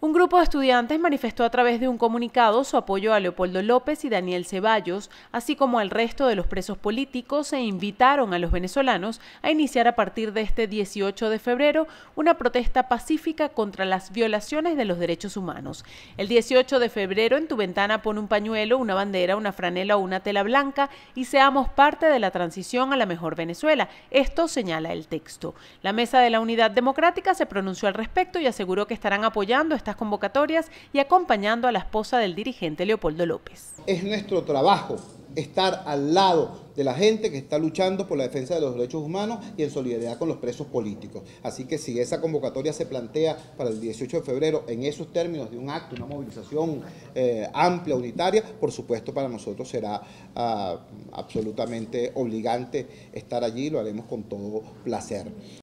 Un grupo de estudiantes manifestó a través de un comunicado su apoyo a Leopoldo López y Daniel Ceballos, así como al resto de los presos políticos, e invitaron a los venezolanos a iniciar a partir de este 18 de febrero una protesta pacífica contra las violaciones de los derechos humanos. El 18 de febrero en tu ventana pon un pañuelo, una bandera, una franela o una tela blanca y seamos parte de la transición a la mejor Venezuela. Esto señala el texto. La Mesa de la Unidad Democrática se pronunció al respecto y aseguró que estarán apoyando convocatorias y acompañando a la esposa del dirigente Leopoldo López. Es nuestro trabajo estar al lado de la gente que está luchando por la defensa de los derechos humanos y en solidaridad con los presos políticos. Así que si esa convocatoria se plantea para el 18 de febrero en esos términos de un acto, una movilización eh, amplia, unitaria, por supuesto para nosotros será ah, absolutamente obligante estar allí, lo haremos con todo placer.